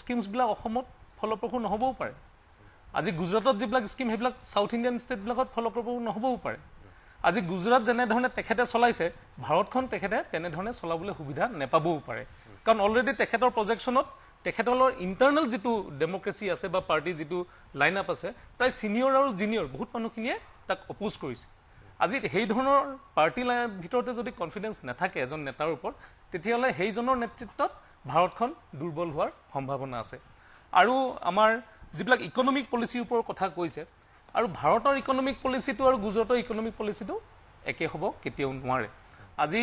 স্কিমছবিলাক অসমত ফলপ্ৰসূ নহ'বও পাৰে আজি গুজৰাটত যিবিলাক স্কিম সেইবিলাক ছাউথ ইণ্ডিয়ান ষ্টেটবিলাকত ফলপ্ৰসূ নহ'বও পাৰে আজি গুজৰাট যেনেধৰণে তেখেতে চলাইছে ভাৰতখন তেখেতে তেনেধৰণে চলাবলৈ সুবিধা নেপাবও পাৰে কাৰণ অলৰেডি তেখেতৰ প্ৰজেকশ্যনত তেখেতসকলৰ ইণ্টাৰনেল যিটো ডেম'ক্ৰেচি আছে বা পাৰ্টীৰ যিটো লাইন আপ আছে প্ৰায় ছিনিয়ৰ আৰু জুনিয়ৰ বহুত মানুহখিনিয়ে তাক অপোজ কৰিছে আজি সেই ধৰণৰ পাৰ্টী লাইনৰ ভিতৰতে যদি কনফিডেঞ্চ নাথাকে এজন নেতাৰ ওপৰত তেতিয়াহ'লে সেইজনৰ নেতৃত্বত ভাৰতখন দুৰ্বল হোৱাৰ সম্ভাৱনা আছে আৰু আমাৰ যিবিলাক ইকনমিক পলিচিৰ ওপৰত কথা কৈছে আৰু ভাৰতৰ ইকনমিক পলিচিটো আৰু গুজৰাটৰ ইকনমিক পলিচিটো একে হ'ব কেতিয়াও নোৱাৰে আজি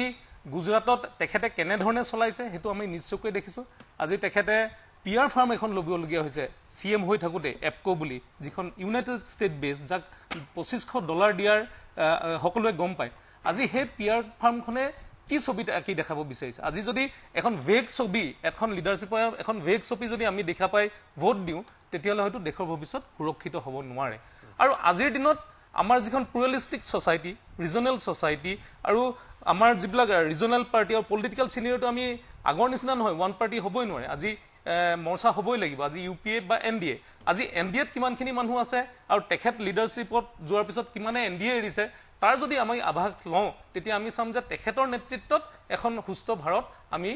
গুজৰাটত তেখেতে কেনেধৰণে চলাইছে সেইটো আমি নিশ্চয়কৈ দেখিছোঁ আজি তেখেতে পি আৰ ফাৰ্ম এখন ল'বলগীয়া হৈছে চি এম হৈ থাকোঁতে এপক' বুলি যিখন ইউনাইটেড ষ্টেট বেছ যাক পঁচিছশ ডলাৰ দিয়াৰ সকলোৱে গম পায় আজি সেই পি ফাৰ্মখনে কি ছবি কি দেখাব বিচাৰিছে আজি যদি এখন ভেগ ছবি এখন লিডাৰশ্বিপৰ এখন ভেগ ছবি যদি আমি দেখা পাই ভোট দিওঁ তেতিয়াহ'লে হয়তো দেশৰ ভৱিষ্যত সুৰক্ষিত হ'ব নোৱাৰে আৰু আজিৰ দিনত আমাৰ যিখন পুৰেলিষ্টিক ছচাইটি ৰিজনেল ছচাইটি আৰু আমাৰ যিবিলাক ৰিজনেল পাৰ্টি আৰু পলিটিকেল চিনিয়ৰটো আমি আগৰ নিচিনা নহয় ওৱান পাৰ্টি হ'বই নোৱাৰে আজি মৰ্চা হ'বই লাগিব আজি ইউ পি এ বা এন ডি এ আজি এন ডি এত কিমানখিনি মানুহ আছে আৰু তেখেত লিডাৰশ্বিপত যোৱাৰ পিছত কিমানে এন ডি এ এৰিছে তাৰ যদি আমি আভাস লওঁ তেতিয়া আমি চাম যে তেখেতৰ নেতৃত্বত এখন সুস্থ ভাৰত আমি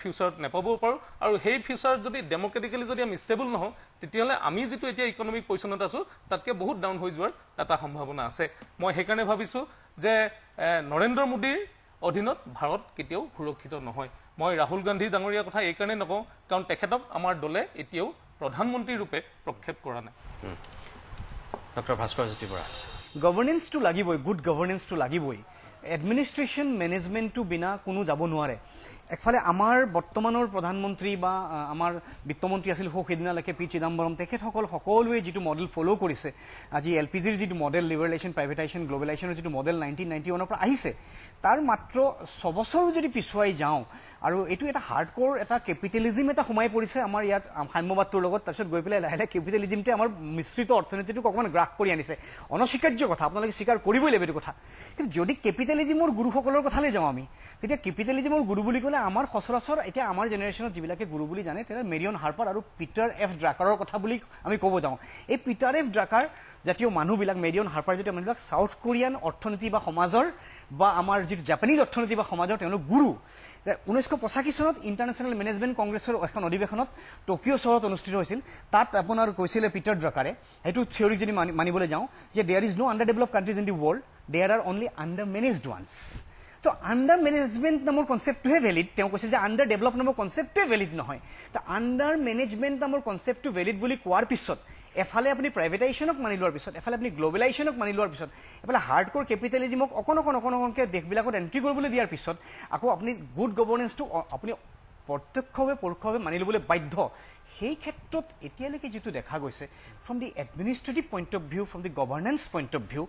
ফিউচাৰত নেপাবও পাৰোঁ আৰু সেই ফিউচাৰত যদি ডেমক্ৰেটিকেলি যদি আমি ষ্টেবল নহওঁ তেতিয়াহ'লে আমি যিটো এতিয়া ইকনমিক পজিশ্যনত আছোঁ তাতকৈ বহুত ডাউন হৈ যোৱাৰ এটা সম্ভাৱনা আছে মই সেইকাৰণে ভাবিছোঁ যে নৰেন্দ্ৰ মোদীৰ অধীনত ভাৰত কেতিয়াও সুৰক্ষিত নহয় মই ৰাহুল গান্ধী ডাঙৰীয়া কথা এইকাৰণে নকওঁ কাৰণ তেখেতক আমাৰ দলে এতিয়াও প্ৰধানমন্ত্ৰীৰূপে প্ৰক্ষেপ কৰা নাই ডক্টৰ ভাস্কৰ জ্যোতি বৰা গভৰ্ণেঞ্চটো লাগিবই গুড গভৰ্ণেঞ্চটো লাগিবই এডমিনিষ্ট্ৰেশ্যন মেনেজমেণ্টটো বিনা কোনো যাব নোৱাৰে একফালে আমাৰ বৰ্তমানৰ প্ৰধানমন্ত্ৰী বা আমাৰ বিত্তমন্ত্ৰী আছিল সৌ সেইদিনালৈকে পি চিদাম্বৰম তেখেতসকল সকলোৱে যিটো মডেল ফ'ল' কৰিছে আজি এল পি জিৰ যিটো মডেল লিবাৰেলাইজেশ্যন প্ৰাইভেটাইজেশ্যন গ্ল'বেলাইজেশ্যনৰ যিটো মডেল নাইনটিন নাইণ্টি ওৱানৰ পৰা আহিছে তাৰ মাত্ৰ ছবছৰ যদি পিছুৱাই যাওঁ আৰু এইটো এটা হাৰ্ড কৰ এটা কেপিটেলিজিম এটা সোমাই পৰিছে আমাৰ ইয়াত সাম্যবাদটোৰ লগত তাৰপিছত গৈ পেলাই লাহে লাহে কেপিটেলিজিমটোৱে আমাৰ মিশ্ৰিত অৰ্থনীতিটোক অকণমান গ্ৰাস কৰি আনিছে অনস্বীকাৰ্য কথা আপোনালোকে স্বীকাৰ কৰিবই লাগিব এইটো কথা কিন্তু যদি কেপিটেলিজিমৰ গুৰুসকলৰ কথালৈ যাওঁ আমি তেতিয়া কেপিটেলিজিমৰ গুৰু বুলি ক'লে আমাৰ সচৰাচৰ এতিয়া আমাৰ জেনেৰেশ্যনত যিবিলাকে গুৰু বুলি জানে তেতিয়া মেৰিয়ন হাৰ্পাৰ আৰু পিটাৰ এফ ড্ৰাকাৰৰ কথা বুলি আমি ক'ব যাওঁ এই পিটাৰ এফ ড্ৰাকাৰ জাতীয় মানুহবিলাক মেৰিয়ন হাৰ্পাৰ জাতীয় মানুহবিলাক চাউথ কোৰিয়ান অৰ্থনীতি বা সমাজৰ বা আমাৰ যিটো জাপানীজ অৰ্থনীতি বা সমাজৰ তেওঁলোক গুৰু ঊনৈছশ পঁচাশী চনত ইণ্টাৰনেশ্যনেল মেনেজমেণ্ট কংগ্ৰেছৰ এখন অধিৱেশনত টকিঅ' চহৰত অনুষ্ঠিত হৈছিল তাত আপোনাৰ কৈছিলে পিটাৰ ড্ৰাকাৰে সেইটো থিয়ৰিক যদি মানি মানিবলৈ যাওঁ যে there is no' under develop countries in the world there are only under managed ones ত' আণ্ডাৰ মেনেজমেণ্ট নামৰ কনচেপ্টটোহে ভেলিড তেওঁ কৈছে যে আণ্ডাৰ ডেভেলপ নামৰ কনচেপ্টটোৱে ভেলিড নহয় তো আণ্ডাৰ মেনেজমেণ্ট নামৰ কনচেপ্টটো ভেলিড বুলি কোৱাৰ পিছত এফালে আপুনি প্ৰাইভেটাইজেশ্যনক মানি লোৱাৰ পিছত এফালে আপুনি গ্ল'বেলাইজেশ্যনক মানি লোৱাৰ পিছত এফালে হাৰ্ড কৰ কেপিটেলিজিমক অকণ অকণ অকণ অকণকৈ দেশবিলাকত এণ্ট্ৰি কৰিবলৈ দিয়াৰ পিছত আকৌ আপুনি গুড গভৰ্ণেঞ্চটো আপুনি প্ৰত্যক্ষভাৱে পৰোক্ষভাৱে মানি ল'বলৈ বাধ্য সেই ক্ষেত্ৰত এতিয়ালৈকে যিটো দেখা গৈছে from the administrative point of view from the governance point of view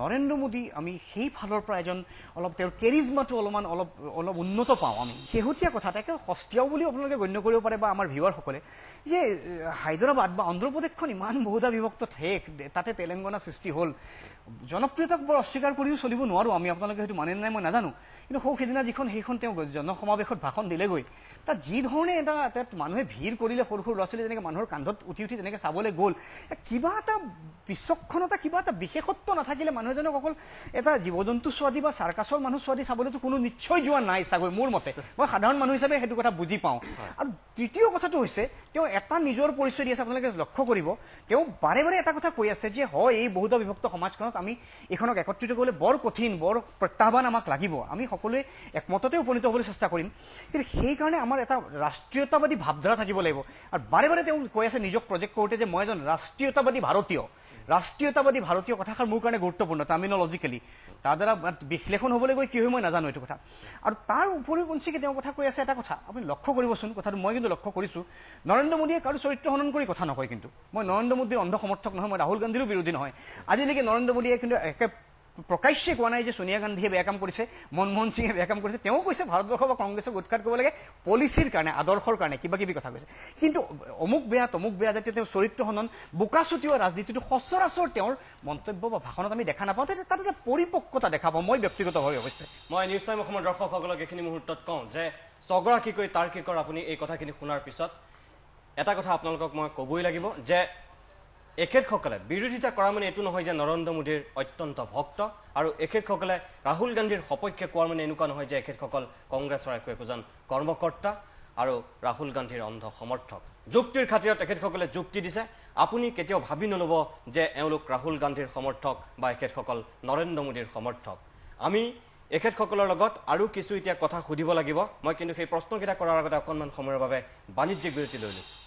Narendra Modi আমি সেই ফালৰ পৰা এজন অলপ তেওঁৰ কেৰিজমাটো অলপমান অলপ অলপ উন্নত পাওঁ আমি শেহতীয়া কথা তাকে সস্তীয়াও বুলিও আপোনালোকে গণ্য কৰিব পাৰে বা আমাৰ ভিউৱাৰসকলে যে হায়দৰাবাদ বা অন্ধ্ৰপ্ৰদেশখন ইমান বহুতা বিভক্ত ঠেক তাতে তেলেংগানা সৃষ্টি হ'ল জনপ্ৰিয়তাক বৰ অস্বীকাৰ কৰিও চলিব নোৱাৰোঁ আমি আপোনালোকে সেইটো মানে নাই মই নাজানো কিন্তু সৌ সেইদিনা যিখন সেইখন তেওঁ জনসমাৱেশত ভাষণ দিলেগৈ তাত যি ধৰণে এটা তাত মানুহে ভিৰ কৰিলে সৰু সৰু ল'ৰা ছোৱালী যেনেকৈ মানুহৰ কান্ধত উঠি উঠি যেনেকৈ চাবলৈ গ'ল কিবা এটা বিচক্ষণতা কিবা এটা বিশেষত্ব নাথাকিলে মানুহজনক অকল এটা জীৱ জন্তু চোৱা দি বা চাৰ্কাছৰ মানুহ চোৱা দি চাবলৈতো কোনো নিশ্চয় যোৱা নাই চাগৈ মোৰ মতে মই সাধাৰণ মানুহ হিচাপে সেইটো কথা বুজি পাওঁ আৰু তৃতীয় কথাটো হৈছে তেওঁ এটা নিজৰ পৰিচয় দি আছে আপোনালোকে লক্ষ্য কৰিব তেওঁ বাৰে বাৰে এটা কথা কৈ আছে যে হয় এই বহুত বিভক্ত সমাজখনক আমি এইখনক একত্ৰিত কৰিবলৈ বৰ কঠিন বৰ প্ৰত্যাহ্বান আমাক লাগিব আমি সকলোৱে একমততে উপনীত হ'বলৈ চেষ্টা কৰিম কিন্তু সেইকাৰণে আমাৰ এটা ৰাষ্ট্ৰীয়তাবাদী ভাৱধাৰা থাকিব লাগিব আৰু বাৰে বাৰে তেওঁ কৈ আছে নিজক প্ৰজেক্ট কৰোঁতে যে মই এজন ৰাষ্ট্ৰীয়তাবাদী ভাৰতীয় ৰাষ্ট্ৰীয়তাবাদী ভাৰতীয় কথাষাৰ মোৰ কাৰণে গুৰুত্বপূৰ্ণ টাৰ্মিনলজিকেলি তাৰ দ্বাৰা বিশ্লেষণ হ'বলৈ গৈ কি হয় মই নাজানো এইটো কথা আৰু তাৰ উপৰিও কোনচিকে তেওঁ কথা কৈ আছে এটা কথা আপুনি লক্ষ্য কৰিবচোন কথাটো মই কিন্তু লক্ষ্য কৰিছোঁ নৰেন্দ্ৰ মোদীয়ে কাৰো চৰিত্ৰ হনন কৰি কথা নকয় কিন্তু মই নৰেন্দ্ৰ মোদীৰ অন্ধ সমৰ্থক নহয় মই ৰাহুল গান্ধীৰো বিৰোধী নহয় আজিলৈকে নৰেন্দ্ৰ মোদীয়ে কিন্তু একে প্ৰকাশ্যে কোৱা নাই যে ছোনিয়া গান্ধীয়ে বেয়া কাম কৰিছে মনমোহন সিঙে বেয়া কাম কৰিছে তেওঁ কৈছে ভাৰতবৰ্ষ বা কংগ্ৰেছক উৎখাত কৰিব লাগে পলিচিৰ কাৰণে আদৰ্শৰ কাৰণে কিবা কিবি কথা কৈছে কিন্তু অমুক বেয়া তমুক বেয়া যেতিয়া তেওঁ চৰিত্ৰ সন্ধন বোকাচুটীয় ৰাজনীতিটো সচৰাচৰ তেওঁৰ মন্তব্য বা ভাষণত আমি দেখা নাপাওঁ তাত এটা পৰিপক্কতা দেখা পাওঁ মই ব্যক্তিগতভাৱে অৱশ্যে মই নিউজ টাইম অসমৰ দৰ্শকসকলক এইখিনি মুহূৰ্তত কওঁ যে ছগৰাকীকৈ তাৰ্কিকৰ আপুনি এই কথাখিনি শুনাৰ পিছত এটা কথা আপোনালোকক মই ক'বই লাগিব যে এখেতসকলে বিৰোধিতা কৰা মানে এইটো নহয় যে নৰেন্দ্ৰ মোদীৰ অত্যন্ত ভক্ত আৰু এখেতসকলে ৰাহুল গান্ধীৰ সপক্ষে কোৱাৰ মানে এনেকুৱা নহয় যে এখেতসকল কংগ্ৰেছৰ একো একোজন কৰ্মকৰ্তা আৰু ৰাহুল গান্ধীৰ অন্ধ সমৰ্থক যুক্তিৰ খাতিৰত তেখেতসকলে যুক্তি দিছে আপুনি কেতিয়াও ভাবি নল'ব যে এওঁলোক ৰাহুল গান্ধীৰ সমৰ্থক বা এখেতসকল নৰেন্দ্ৰ মোদীৰ সমৰ্থক আমি এখেতসকলৰ লগত আৰু কিছু এতিয়া কথা সুধিব লাগিব মই কিন্তু সেই প্ৰশ্নকেইটা কৰাৰ আগতে অকণমান সময়ৰ বাবে বাণিজ্যিক বিৰতি লৈ লৈছোঁ